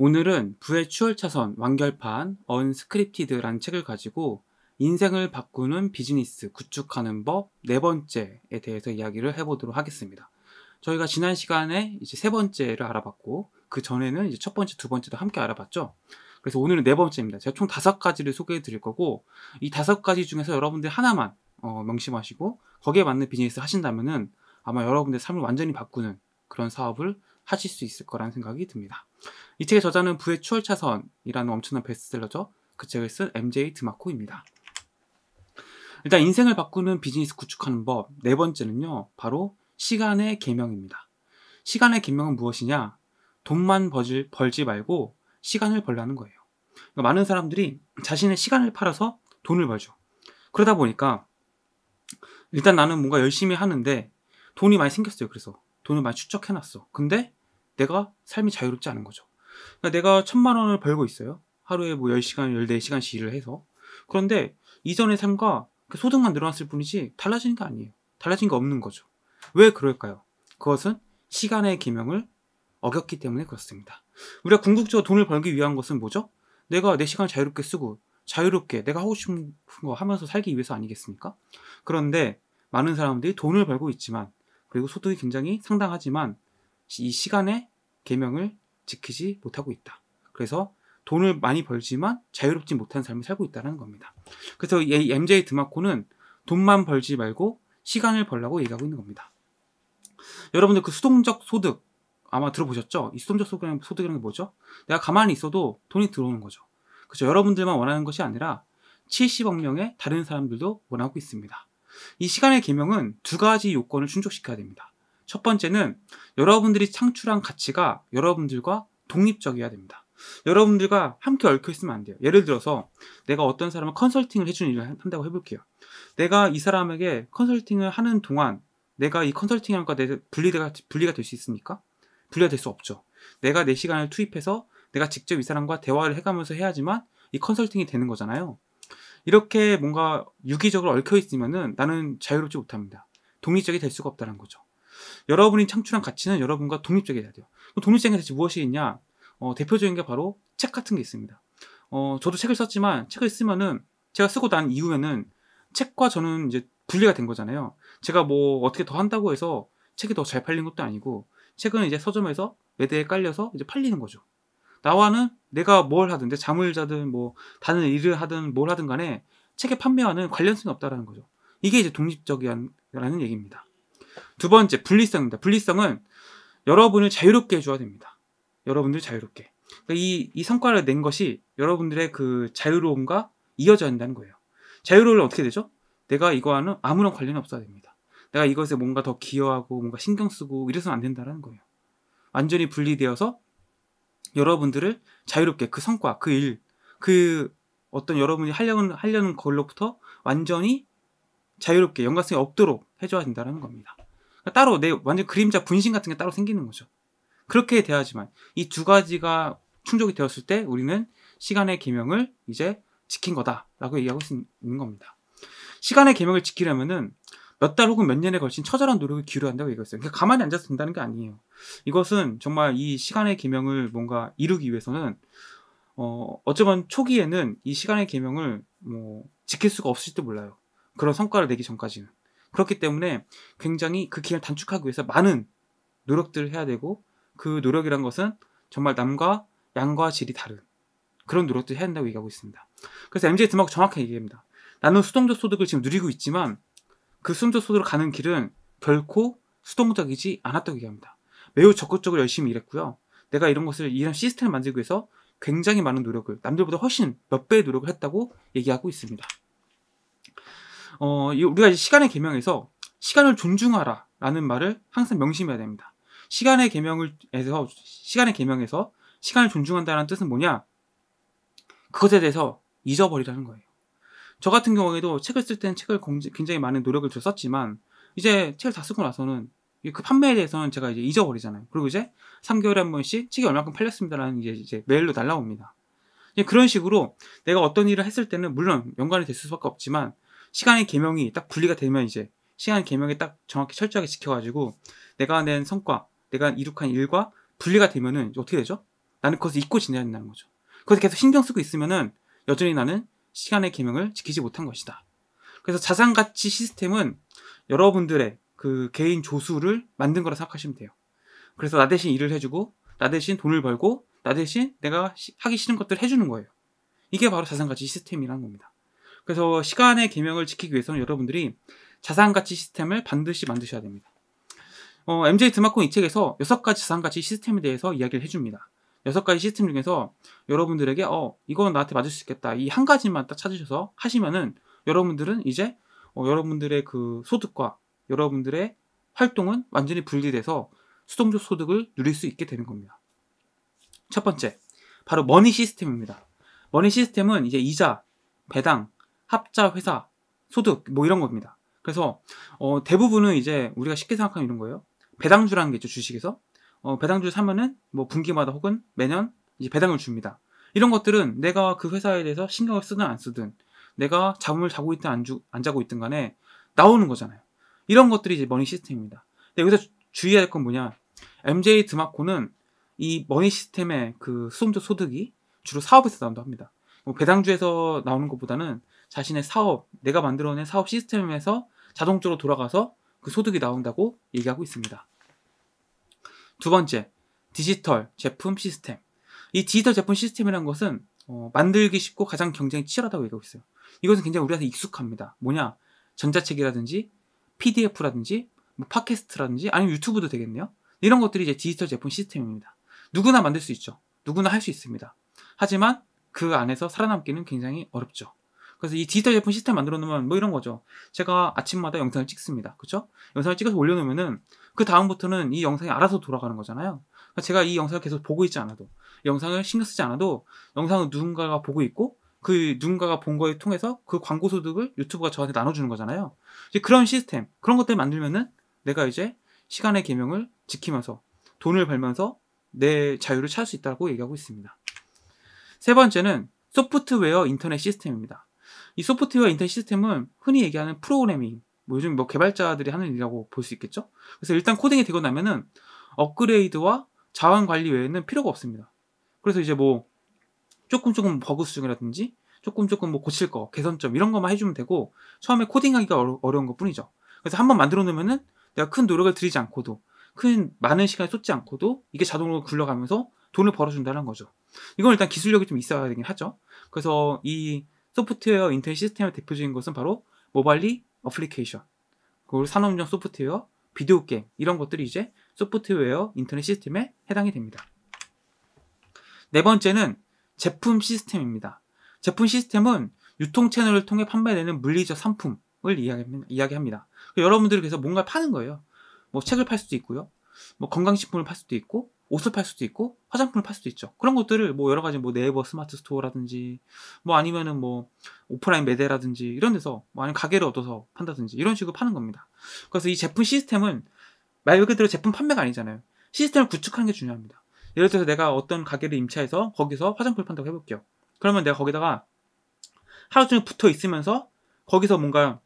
오늘은 부의 추월차선 완결판 언스크립티드란 책을 가지고 인생을 바꾸는 비즈니스 구축하는 법 네 번째에 대해서 이야기를 해보도록 하겠습니다. 저희가 지난 시간에 이제 세 번째를 알아봤고 그 전에는 이제 첫 번째, 두 번째도 함께 알아봤죠. 그래서 오늘은 네 번째입니다. 제가 총 다섯 가지를 소개해 드릴 거고 이 다섯 가지 중에서 여러분들 하나만 어, 명심하시고 거기에 맞는 비즈니스 하신다면은 아마 여러분들 삶을 완전히 바꾸는 그런 사업을 하실 수 있을 거라는 생각이 듭니다. 이 책의 저자는 부의 추월 차선이라는 엄청난 베스트셀러죠. 그 책을 쓴 MJ 드마코입니다. 일단 인생을 바꾸는 비즈니스 구축하는 법 네 번째는요. 바로 시간의 개명입니다. 시간의 개명은 무엇이냐? 돈만 버질, 벌지 말고 시간을 벌라는 거예요. 그러니까 많은 사람들이 자신의 시간을 팔아서 돈을 벌죠. 그러다 보니까 일단 나는 뭔가 열심히 하는데 돈이 많이 생겼어요. 그래서 돈을 많이 축적해놨어. 근데 내가 삶이 자유롭지 않은 거죠. 그러니까 내가 천만 원을 벌고 있어요. 하루에 뭐 10시간, 14시간씩 일을 해서. 그런데 이전의 삶과 그 소득만 늘어났을 뿐이지 달라진 게 아니에요. 달라진 게 없는 거죠. 왜 그럴까요? 그것은 시간의 기명을 어겼기 때문에 그렇습니다. 우리가 궁극적으로 돈을 벌기 위한 것은 뭐죠? 내가 내 시간을 자유롭게 쓰고 자유롭게 내가 하고 싶은 거 하면서 살기 위해서 아니겠습니까? 그런데 많은 사람들이 돈을 벌고 있지만 그리고 소득이 굉장히 상당하지만 이 시간의 계명을 지키지 못하고 있다. 그래서 돈을 많이 벌지만 자유롭지 못한 삶을 살고 있다는 겁니다. 그래서 이 MJ 드마코는 돈만 벌지 말고 시간을 벌라고 얘기하고 있는 겁니다. 여러분들 그 수동적 소득 아마 들어보셨죠? 이 수동적 소득이라는, 게 뭐죠? 내가 가만히 있어도 돈이 들어오는 거죠. 그렇죠? 여러분들만 원하는 것이 아니라 70억 명의 다른 사람들도 원하고 있습니다. 이 시간의 개명은 두 가지 요건을 충족시켜야 됩니다. 첫 번째는 여러분들이 창출한 가치가 여러분들과 독립적이어야 됩니다. 여러분들과 함께 얽혀 있으면 안 돼요. 예를 들어서 내가 어떤 사람을 컨설팅을 해주는 일을 한다고 해볼게요. 내가 이 사람에게 컨설팅을 하는 동안 내가 이 컨설팅과 내 분리가 분리가 될 수 있습니까? 분리가 될 수 없죠. 내가 내 시간을 투입해서 내가 직접 이 사람과 대화를 해가면서 해야지만 이 컨설팅이 되는 거잖아요. 이렇게 뭔가 유기적으로 얽혀 있으면 나는 자유롭지 못합니다. 독립적이 될 수가 없다는 거죠. 여러분이 창출한 가치는 여러분과 독립적이어야 돼요. 독립적인 가치 무엇이 있냐? 어, 대표적인 게 바로 책 같은 게 있습니다. 어, 저도 책을 썼지만 책을 쓰면은 제가 쓰고 난 이후에는 책과 저는 이제 분리가 된 거잖아요. 제가 뭐 어떻게 더 한다고 해서 책이 더 잘 팔린 것도 아니고 책은 이제 서점에서 매대에 깔려서 이제 팔리는 거죠. 나와는 내가 뭘 하든 내 잠을 자든 뭐 다른 일을 하든 뭘 하든 간에 책의 판매와는 관련성이 없다라는 거죠. 이게 이제 독립적이라는 얘기입니다. 두 번째, 분리성입니다. 분리성은 여러분을 자유롭게 해줘야 됩니다. 여러분들 자유롭게. 그러니까 이, 이 성과를 낸 것이 여러분들의 그 자유로움과 이어져야 한다는 거예요. 자유로움은 어떻게 되죠? 내가 이거와는 아무런 관련이 없어야 됩니다. 내가 이것에 뭔가 더 기여하고 뭔가 신경 쓰고 이래서는 안 된다는 거예요. 완전히 분리되어서 여러분들을 자유롭게 그 성과, 그 일, 그 어떤 여러분이 하려는, 하려는 걸로부터 완전히 자유롭게 연관성이 없도록 해줘야 된다는 겁니다. 그러니까 따로 내 완전 그림자 분신 같은 게 따로 생기는 거죠. 그렇게 돼야지만이 두 가지가 충족이 되었을 때 우리는 시간의 계명을 이제 지킨 거다라고 얘기하고 있는 겁니다. 시간의 계명을 지키려면은 몇 달 혹은 몇 년에 걸친 처절한 노력을 기울여야 한다고 얘기했어요. 그러니까 가만히 앉아서 된다는 게 아니에요. 이것은 정말 이 시간의 계명을 뭔가 이루기 위해서는 어, 어쩌면 초기에는 이 시간의 계명을 뭐 지킬 수가 없을지도 몰라요. 그런 성과를 내기 전까지는. 그렇기 때문에 굉장히 그 기간을 단축하기 위해서 많은 노력들을 해야 되고 그 노력이란 것은 정말 남과 양과 질이 다른 그런 노력들을 해야 한다고 얘기하고 있습니다. 그래서 MJ 드마크 정확하게 얘기합니다. 나는 수동적 소득을 지금 누리고 있지만 그 수동적 소득으로 가는 길은 결코 수동적이지 않았다고 얘기합니다. 매우 적극적으로 열심히 일했고요. 내가 이런 것을 이런 시스템을 만들기 위해서 굉장히 많은 노력을 남들보다 훨씬 몇 배의 노력을 했다고 얘기하고 있습니다. 어, 우리가 시간의 개명에서 시간을 존중하라 라는 말을 항상 명심해야 됩니다. 시간의 개명을에서 시간의 개명에서 시간을 존중한다는 뜻은 뭐냐? 그것에 대해서 잊어버리라는 거예요. 저 같은 경우에도 책을 쓸 때는 책을 굉장히 많은 노력을 들여 썼지만 이제 책을 다 쓰고 나서는 그 판매에 대해서는 제가 이제 잊어버리잖아요. 그리고 이제 3개월에 한 번씩 책이 얼마큼 팔렸습니다라는 이제, 이제 메일로 날라옵니다. 그런 식으로 내가 어떤 일을 했을 때는 물론 연관이 될 수밖에 없지만 시간의 개명이 딱 분리가 되면 이제 시간의 개명이 딱 정확히 철저하게 지켜가지고 내가 낸 성과, 내가 이룩한 일과 분리가 되면은 어떻게 되죠? 나는 그것을 잊고 지내야 된다는 거죠. 그래서 계속 신경 쓰고 있으면은 여전히 나는 시간의 개명을 지키지 못한 것이다. 그래서 자산 가치 시스템은 여러분들의 그 개인 조수를 만든 거라 생각하시면 돼요. 그래서 나 대신 일을 해주고, 나 대신 돈을 벌고, 나 대신 내가 하기 싫은 것들을 해주는 거예요. 이게 바로 자산 가치 시스템이라는 겁니다. 그래서 시간의 개명을 지키기 위해서는 여러분들이 자산가치 시스템을 반드시 만드셔야 됩니다. 어, MJ 드마콘 이 책에서 여섯 가지 자산가치 시스템에 대해서 이야기를 해줍니다. 여섯 가지 시스템 중에서 여러분들에게 어 이건 나한테 맞을 수 있겠다 이 한 가지만 딱 찾으셔서 하시면은 여러분들은 이제 어, 여러분들의 그 소득과 여러분들의 활동은 완전히 분리돼서 수동적 소득을 누릴 수 있게 되는 겁니다. 첫 번째 바로 머니 시스템입니다. 머니 시스템은 이제 이자, 배당, 합자 회사 소득 뭐 이런 겁니다. 그래서 어, 대부분은 이제 우리가 쉽게 생각하면 이런 거예요. 배당주라는 게 있죠 주식에서 어, 배당주를 사면은 뭐 분기마다 혹은 매년 이제 배당을 줍니다. 이런 것들은 내가 그 회사에 대해서 신경을 쓰든 안 쓰든 내가 잠을 자고 있든 안, 주, 안 자고 있든 간에 나오는 거잖아요. 이런 것들이 이제 머니 시스템입니다. 근데 여기서 주의해야 될 건 뭐냐? MJ 드마코는 이 머니 시스템의 그 수험자 소득이 주로 사업에서 나온다고 합니다. 뭐 배당주에서 나오는 것보다는 자신의 사업, 내가 만들어낸 사업 시스템에서 자동적으로 돌아가서 그 소득이 나온다고 얘기하고 있습니다. 두 번째, 디지털 제품 시스템. 이 디지털 제품 시스템이라는 것은 어, 만들기 쉽고 가장 경쟁이 치열하다고 얘기하고 있어요. 이것은 굉장히 우리한테 익숙합니다. 뭐냐? 전자책이라든지 PDF라든지 뭐 팟캐스트라든지 아니면 유튜브도 되겠네요. 이런 것들이 이제 디지털 제품 시스템입니다. 누구나 만들 수 있죠. 누구나 할 수 있습니다. 하지만 그 안에서 살아남기는 굉장히 어렵죠. 그래서 이 디지털 제품 시스템 만들어 놓으면 뭐 이런 거죠. 제가 아침마다 영상을 찍습니다. 그쵸 영상을 찍어서 올려놓으면은 그 다음부터는 이 영상이 알아서 돌아가는 거잖아요. 그러니까 제가 이 영상을 계속 보고 있지 않아도 영상을 신경 쓰지 않아도 영상을 누군가가 보고 있고 그 누군가가 본 거에 통해서 그 광고 소득을 유튜브가 저한테 나눠주는 거잖아요. 이제 그런 시스템 그런 것들 만들면은 내가 이제 시간의 계명을 지키면서 돈을 벌면서 내 자유를 찾을 수 있다고 얘기하고 있습니다. 세 번째는 소프트웨어 인터넷 시스템입니다. 이 소프트웨어 인텔 시스템은 흔히 얘기하는 프로그래밍, 뭐 요즘 뭐 개발자들이 하는 일이라고 볼 수 있겠죠? 그래서 일단 코딩이 되고 나면은 업그레이드와 자원 관리 외에는 필요가 없습니다. 그래서 이제 뭐 조금 조금 버그 수정이라든지 조금 조금 뭐 고칠 거, 개선점 이런 것만 해주면 되고 처음에 코딩하기가 어려, 어려운 것 뿐이죠. 그래서 한번 만들어 놓으면은 내가 큰 노력을 들이지 않고도 큰 많은 시간을 쏟지 않고도 이게 자동으로 굴러가면서 돈을 벌어준다는 거죠. 이건 일단 기술력이 좀 있어야 되긴 하죠. 그래서 이 소프트웨어 인터넷 시스템의 대표적인 것은 바로 모발리 어플리케이션, 그리고 산업용 소프트웨어, 비디오 게임 이런 것들이 이제 소프트웨어 인터넷 시스템에 해당이 됩니다. 네 번째는 제품 시스템입니다. 제품 시스템은 유통 채널을 통해 판매되는 물리적 상품을 이야기합니다. 여러분들이 그래서 뭔가를 파는 거예요. 뭐 책을 팔 수도 있고요. 뭐 건강식품을 팔 수도 있고 옷을 팔 수도 있고 화장품을 팔 수도 있죠. 그런 것들을 뭐 여러 가지 뭐 네이버 스마트 스토어라든지 뭐 아니면은 뭐 오프라인 매대라든지 이런 데서 뭐 아니면 가게를 얻어서 판다든지 이런 식으로 파는 겁니다. 그래서 이 제품 시스템은 말 그대로 제품 판매가 아니잖아요. 시스템을 구축하는 게 중요합니다. 예를 들어서 내가 어떤 가게를 임차해서 거기서 화장품을 판다고 해볼게요. 그러면 내가 거기다가 하루 종일 붙어 있으면서 거기서 뭔가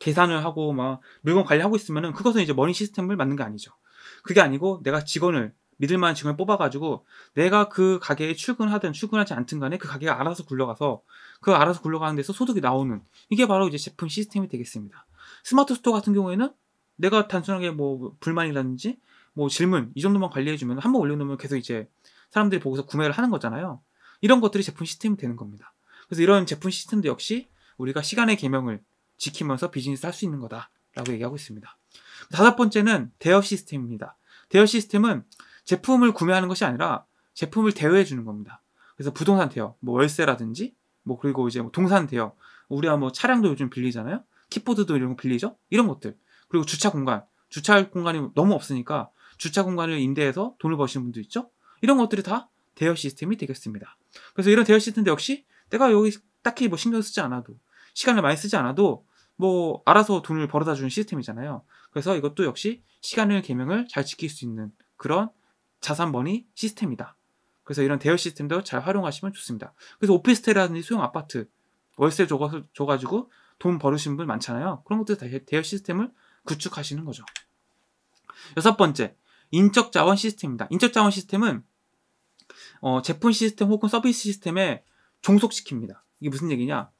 계산을 하고 막 물건 관리하고 있으면은 그것은 이제 머니 시스템을 만든 게 아니죠. 그게 아니고 내가 직원을 믿을만한 직원을 뽑아가지고 내가 그 가게에 출근하든 출근하지 않든 간에 그 가게가 알아서 굴러가서 그 알아서 굴러가는 데서 소득이 나오는 이게 바로 이제 제품 시스템이 되겠습니다. 스마트 스토어 같은 경우에는 내가 단순하게 뭐 불만이라든지 뭐 질문 이 정도만 관리해주면 한 번 올려놓으면 계속 이제 사람들이 보고서 구매를 하는 거잖아요. 이런 것들이 제품 시스템이 되는 겁니다. 그래서 이런 제품 시스템도 역시 우리가 시간의 개명을 지키면서 비즈니스 할 수 있는 거다라고 얘기하고 있습니다. 다섯 번째는 대여 시스템입니다. 대여 시스템은 제품을 구매하는 것이 아니라 제품을 대여해 주는 겁니다. 그래서 부동산 대여, 뭐 월세라든지, 뭐 그리고 이제 뭐 동산 대여, 우리가 뭐 차량도 요즘 빌리잖아요. 킥보드도 이런 거 빌리죠. 이런 것들. 그리고 주차 공간, 주차할 공간이 너무 없으니까 주차 공간을 임대해서 돈을 버시는 분도 있죠. 이런 것들이 다 대여 시스템이 되겠습니다. 그래서 이런 대여 시스템도 역시 내가 여기 딱히 뭐 신경 쓰지 않아도 시간을 많이 쓰지 않아도 뭐 알아서 돈을 벌어다 주는 시스템이잖아요. 그래서 이것도 역시 시간을 개명을 잘 지킬 수 있는 그런 자산번이 시스템이다. 그래서 이런 대여 시스템도 잘 활용하시면 좋습니다. 그래서 오피스텔이라든지 소형 아파트 월세 줘가 줘가지고 돈 버으신 분 많잖아요. 그런 것들 다 대여 시스템을 구축하시는 거죠. 여섯 번째, 인적 자원 시스템입니다. 인적 자원 시스템은 어, 제품 시스템 혹은 서비스 시스템에 종속시킵니다. 이게 무슨 얘기냐?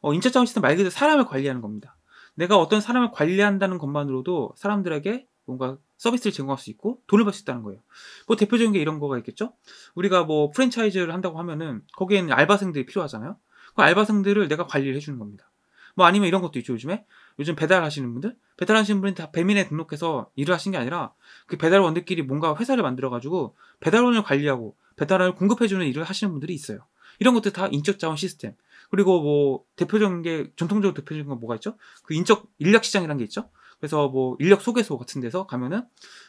어, 인적 자원 시스템 말 그대로 사람을 관리하는 겁니다. 내가 어떤 사람을 관리한다는 것만으로도 사람들에게 뭔가 서비스를 제공할 수 있고 돈을 벌 수 있다는 거예요. 뭐 대표적인 게 이런 거가 있겠죠. 우리가 뭐 프랜차이즈를 한다고 하면은 거기에는 알바생들이 필요하잖아요. 그 알바생들을 내가 관리를 해주는 겁니다. 뭐 아니면 이런 것도 있죠 요즘에 요즘 배달하시는 분들 배달하시는 분이 다 배민에 등록해서 일을 하신 게 아니라 그 배달원들끼리 뭔가 회사를 만들어 가지고 배달원을 관리하고 배달원을 공급해주는 일을 하시는 분들이 있어요. 이런 것들 다 인적 자원 시스템. 그리고 뭐 대표적인 게 전통적으로 대표적인 건 뭐가 있죠? 그 인적 인력 시장이라는 게 있죠. 그래서 뭐 인력 소개소 같은 데서 가면은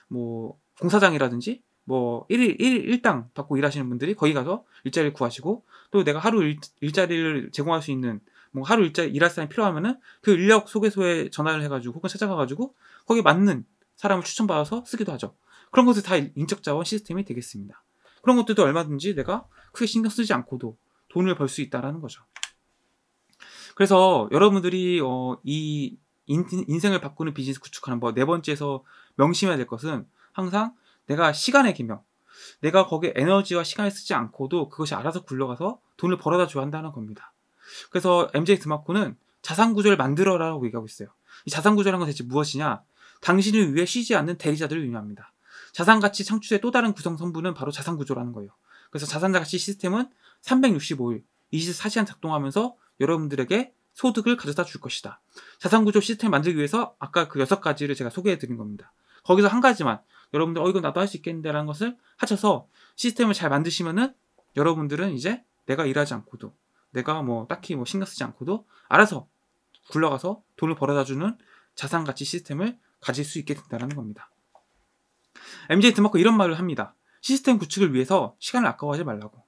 뭐 공사장이라든지 뭐 일일 일당 받고 일하시는 분들이 거기 가서 일자리를 구하시고 또 내가 하루 일, 일자리를 제공할 수 있는 뭐 하루 일자 리 일할 사람이 필요하면은 그 인력 소개소에 전화를 해가지고 혹은 찾아가가지고 거기 맞는 사람을 추천받아서 쓰기도 하죠. 그런 것들 다 인적 자원 시스템이 되겠습니다. 그런 것들도 얼마든지 내가 크게 신경 쓰지 않고도 돈을 벌 수 있다라는 거죠. 그래서 여러분들이 어, 이 인, 생을 바꾸는 비즈니스 구축하는 법. 네 번째에서 명심해야 될 것은 항상 내가 시간의 개명. 내가 거기에 에너지와 시간을 쓰지 않고도 그것이 알아서 굴러가서 돈을 벌어다 줘야 한다는 겁니다. 그래서 MJ 스마코는 자산 구조를 만들어라라고 얘기하고 있어요. 이 자산 구조란 건 대체 무엇이냐? 당신을 위해 쉬지 않는 대리자들을 의미합니다. 자산 가치 창출의 또 다른 구성 성분은 바로 자산 구조라는 거예요. 그래서 자산 가치 시스템은 365일 24시간 작동하면서 여러분들에게 소득을 가져다 줄 것이다. 자산구조 시스템 만들기 위해서 아까 그 여섯 가지를 제가 소개해 드린 겁니다. 거기서 한 가지만 여러분들 어 이건 나도 할 수 있겠는데 라는 것을 하셔서 시스템을 잘 만드시면은 여러분들은 이제 내가 일하지 않고도 내가 뭐 딱히 뭐 신경 쓰지 않고도 알아서 굴러가서 돈을 벌어다 주는 자산 가치 시스템을 가질 수 있게 된다는 겁니다. MJ 드마크 이런 말을 합니다. 시스템 구축을 위해서 시간을 아까워하지 말라고.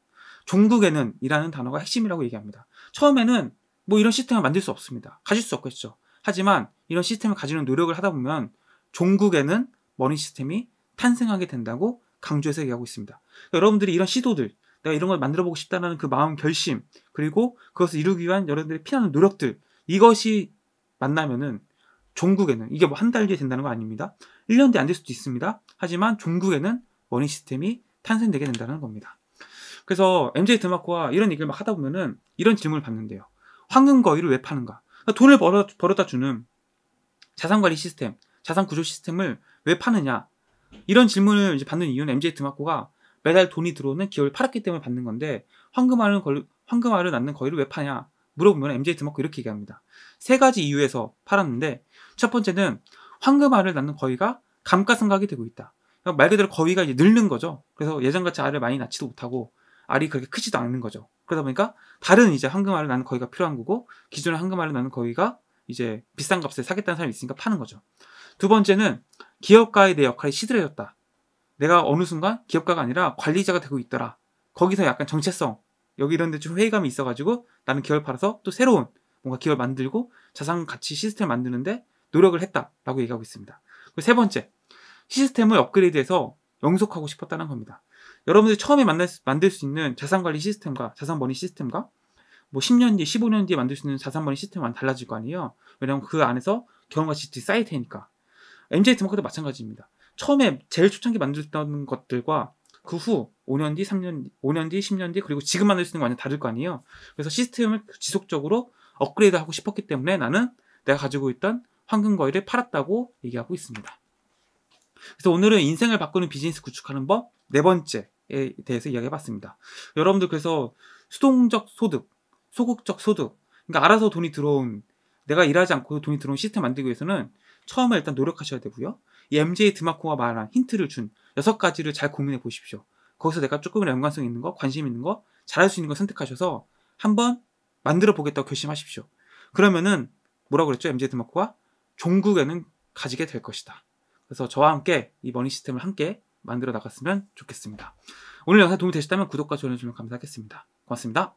종국에는 이라는 단어가 핵심이라고 얘기합니다. 처음에는 뭐 이런 시스템을 만들 수 없습니다. 가질 수 없겠죠. 하지만 이런 시스템을 가지는 노력을 하다 보면 종국에는 머니 시스템이 탄생하게 된다고 강조해서 얘기하고 있습니다. 그러니까 여러분들이 이런 시도들, 내가 이런 걸 만들어 보고 싶다는 그 마음 결심, 그리고 그것을 이루기 위한 여러분들의 피나는 노력들, 이것이 만나면은 종국에는, 이게 뭐 한 달 뒤에 된다는 거 아닙니다. 1년 뒤에안 될 수도 있습니다. 하지만 종국에는 머니 시스템이 탄생되게 된다는 겁니다. 그래서 MJ 드마코와 이런 얘기를 막 하다 보면은 이런 질문을 받는데요. 황금 거위를 왜 파는가? 그러니까 돈을 벌어, 벌어다 주는 자산 관리 시스템, 자산 구조 시스템을 왜 파느냐? 이런 질문을 이제 받는 이유는 MJ 드마코가 매달 돈이 들어오는 기업을 팔았기 때문에 받는 건데 황금알을 걸, 황금알을 낳는 거위를 왜 파냐? 물어보면 MJ 드마코 이렇게 얘기합니다. 세 가지 이유에서 팔았는데 첫 번째는 황금알을 낳는 거위가 감가상각이 되고 있다. 그러니까 말 그대로 거위가 이제 늙는 거죠. 그래서 예전같이 알을 많이 낳지도 못하고 알이 그렇게 크지도 않는 거죠. 그러다 보니까 다른 이제 황금알을 나는 거기가 필요한 거고 기존의 황금알을 나는 거기가 이제 비싼 값에 사겠다는 사람이 있으니까 파는 거죠. 두 번째는 기업가의 내 역할이 시들해졌다. 내가 어느 순간 기업가가 아니라 관리자가 되고 있더라. 거기서 약간 정체성 여기 이런 데 좀 회의감이 있어가지고 나는 기업을 팔아서 또 새로운 뭔가 기업을 만들고 자산 가치 시스템을 만드는데 노력을 했다라고 얘기하고 있습니다. 그리고 세 번째 시스템을 업그레이드해서 영속하고 싶었다는 겁니다. 여러분들이 처음에 만날 수, 만들 수 있는 자산 관리 시스템과 자산 머니 시스템과 뭐 10년 뒤 15년 뒤에 만들 수 있는 자산 머니 시스템은 달라질 거 아니에요. 왜냐면 하그 안에서 경험과 지식이 쌓일 테니까. MJ 트마크도 마찬가지입니다. 처음에 제일 초창기 만들던 었 것들과 그 후 5년 뒤, 3년, 5년 뒤, 10년 뒤, 그리고 지금 만들 수 있는 거 완전 다를 거 아니에요. 그래서 시스템을 지속적으로 업그레이드 하고 싶었기 때문에 나는 내가 가지고 있던 황금 거위를 팔았다고 얘기하고 있습니다. 그래서 오늘은 인생을 바꾸는 비즈니스 구축하는 법네 번째에 대해서 이야기해 봤습니다. 여러분들 그래서 수동적 소득, 소극적 소득, 그러니까 알아서 돈이 들어온 내가 일하지 않고 돈이 들어온 시스템 만들기 위해서는 처음에 일단 노력하셔야 되고요. 이 MJ 드마코가 말한 힌트를 준 여섯 가지를 잘 고민해 보십시오. 거기서 내가 조금이나 연관성 있는 거, 관심 있는 거, 잘할 수 있는 거 선택하셔서 한번 만들어 보겠다고 결심하십시오. 그러면은 뭐라고 그랬죠? MJ 드마코가 종국에는 가지게 될 것이다. 그래서 저와 함께 이 머니 시스템을 함께 만들어 나갔으면 좋겠습니다. 오늘 영상 도움이 되셨다면 구독과 좋아요 주시면 감사하겠습니다. 고맙습니다.